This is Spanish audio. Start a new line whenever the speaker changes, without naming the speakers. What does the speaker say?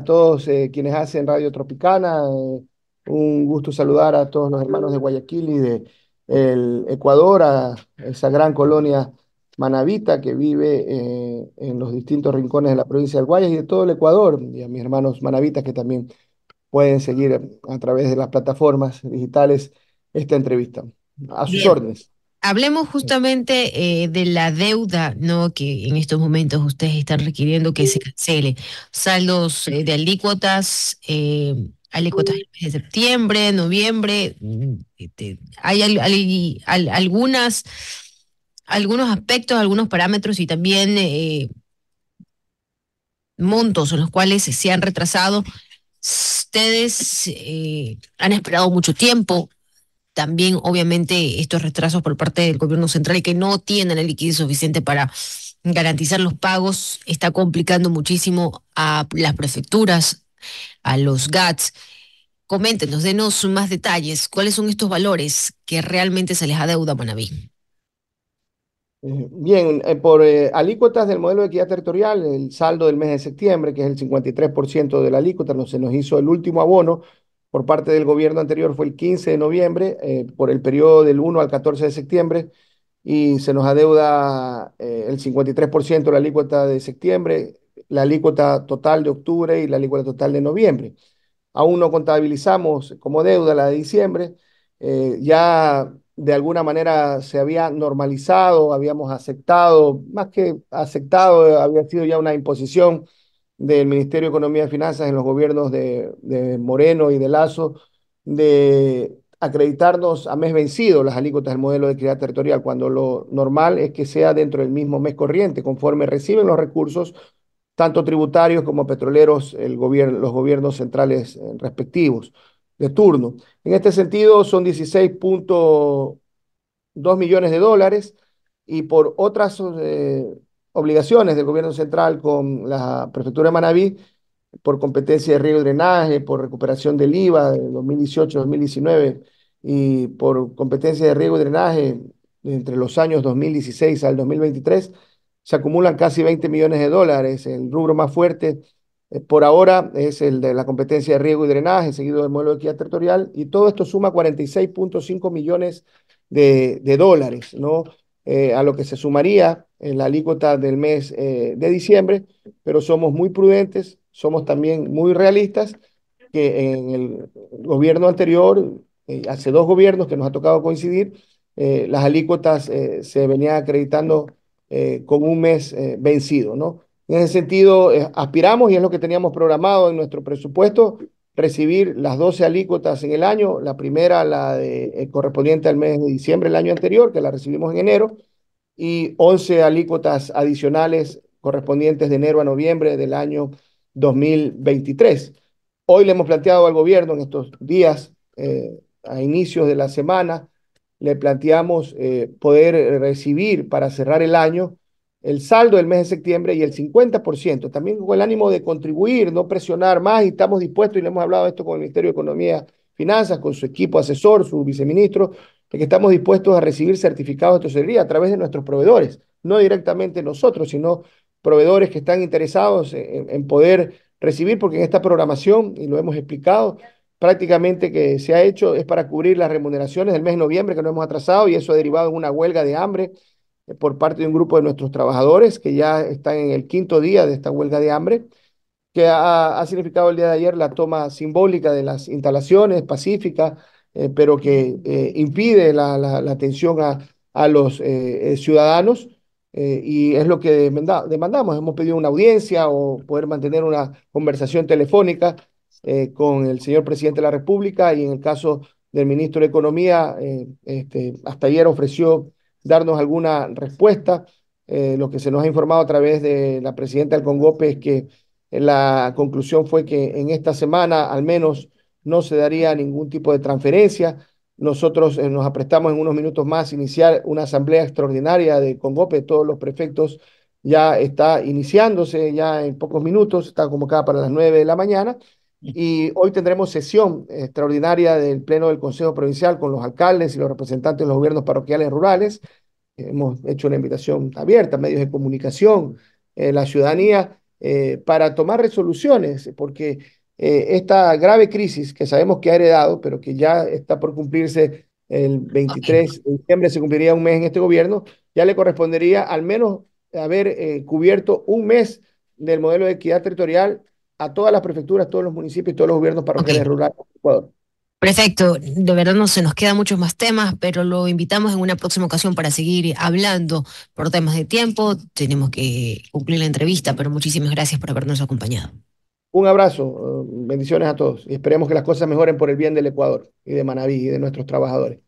A todos eh, quienes hacen Radio Tropicana. Eh, un gusto saludar a todos los hermanos de Guayaquil y de el Ecuador, a esa gran colonia manavita que vive eh, en los distintos rincones de la provincia del Guayas y de todo el Ecuador, y a mis hermanos manavitas que también pueden seguir a través de las plataformas digitales esta entrevista. A sus órdenes.
Hablemos justamente eh, de la deuda, ¿no? Que en estos momentos ustedes están requiriendo que se cancele. Saldos eh, de alícuotas, eh, alícuotas de septiembre, noviembre. Mm, este, hay, algunas, algunos aspectos, algunos parámetros y también eh, montos en los cuales se han retrasado. Ustedes han esperado mucho tiempo también obviamente estos retrasos por parte del gobierno central y que no tienen el liquidez suficiente para garantizar los pagos está complicando muchísimo a las prefecturas, a los GATS. Coméntenos, denos más detalles. ¿Cuáles son estos valores que realmente se les adeuda a Manaví?
Eh, bien, eh, por eh, alícuotas del modelo de equidad territorial, el saldo del mes de septiembre, que es el 53% de la alícuota, no, se nos hizo el último abono por parte del gobierno anterior fue el 15 de noviembre, eh, por el periodo del 1 al 14 de septiembre, y se nos adeuda eh, el 53% de la alícuota de septiembre, la alícuota total de octubre y la alícuota total de noviembre. Aún no contabilizamos como deuda la de diciembre, eh, ya de alguna manera se había normalizado, habíamos aceptado, más que aceptado, había sido ya una imposición del Ministerio de Economía y Finanzas en los gobiernos de, Moreno y de Lazo de acreditarnos a mes vencido las alícuotas del modelo de equidad territorial, cuando lo normal es que sea dentro del mismo mes corriente, conforme reciben los recursos, tanto tributarios como petroleros, el gobierno, los gobiernos centrales eh, respectivos de turno. En este sentido, son 16.2 millones de dólares y por otras eh, obligaciones del gobierno central con la prefectura de Manabí por competencia de riego y drenaje, por recuperación del IVA de 2018-2019 y por competencia de riego y drenaje entre los años 2016 al 2023, se acumulan casi 20 millones de dólares. El rubro más fuerte eh, por ahora es el de la competencia de riego y drenaje, seguido del modelo de equidad territorial, y todo esto suma 46.5 millones de, de dólares, ¿no? Eh, a lo que se sumaría en la alícuota del mes eh, de diciembre, pero somos muy prudentes, somos también muy realistas, que en el gobierno anterior, eh, hace dos gobiernos que nos ha tocado coincidir, las alícuotas se venían acreditando con un mes vencido, ¿no? En ese sentido, aspiramos, y es lo que teníamos programado en nuestro presupuesto, recibir las 12 alícuotas en el año, la primera, la eh, correspondiente al mes de diciembre del año anterior, que la recibimos en enero, y 11 alícuotas adicionales correspondientes de enero a noviembre del año 2023. Hoy le hemos planteado al gobierno en estos días, eh, a inicios de la semana, le planteamos eh, poder recibir para cerrar el año el saldo del mes de septiembre y el 50%, también con el ánimo de contribuir, no presionar más, y estamos dispuestos, y le hemos hablado esto con el Ministerio de Economía y Finanzas, con su equipo asesor, su viceministro, que estamos dispuestos a recibir certificados de tesorería a través de nuestros proveedores, no directamente nosotros, sino proveedores que están interesados en, poder recibir, porque en esta programación, y lo hemos explicado, prácticamente que se ha hecho es para cubrir las remuneraciones del mes de noviembre que no hemos atrasado y eso ha derivado en una huelga de hambre eh, por parte de un grupo de nuestros trabajadores que ya están en el quinto día de esta huelga de hambre, que ha, significado el día de ayer la toma simbólica de las instalaciones pacíficas, eh, pero que eh, impide la, atención a, a los ciudadanos. y es lo que demandamos. Hemos pedido una audiencia o poder mantener una conversación telefónica con el señor presidente de la República y en el caso del ministro de Economía, este, hasta ayer ofreció darnos alguna respuesta. Eh, lo que se nos ha informado a través de la presidenta del Congope es que la conclusión fue que en esta semana al menos no se daría ningún tipo de transferencia. Nosotros eh, nos aprestamos en unos minutos más a iniciar una asamblea extraordinaria de Congope, todos los prefectos ya está iniciándose ya en pocos minutos, está convocada para las nueve de la mañana y hoy tendremos sesión extraordinaria del Pleno del Consejo Provincial con los alcaldes y los representantes de los gobiernos parroquiales rurales. Hemos hecho una invitación abierta a medios de comunicación, eh, la ciudadanía, eh, para tomar resoluciones, porque eh, esta grave crisis que sabemos que ha heredado, pero que ya está por cumplirse el 23 de diciembre, se cumpliría un mes en este gobierno, ya le correspondería al menos haber cubierto un mes del modelo de equidad territorial a todas las prefecturas, todos los municipios, y todos los gobiernos parroquiales que rurales de Ecuador.
Perfecto, de verdad no se nos quedan muchos más temas, pero lo invitamos en una próxima ocasión para seguir hablando por temas de tiempo. Tenemos que cumplir la entrevista, pero muchísimas gracias por habernos acompañado.
Un abrazo, eh, bendiciones a todos y esperemos que las cosas mejoren por el bien del Ecuador y de Manaví y de nuestros trabajadores.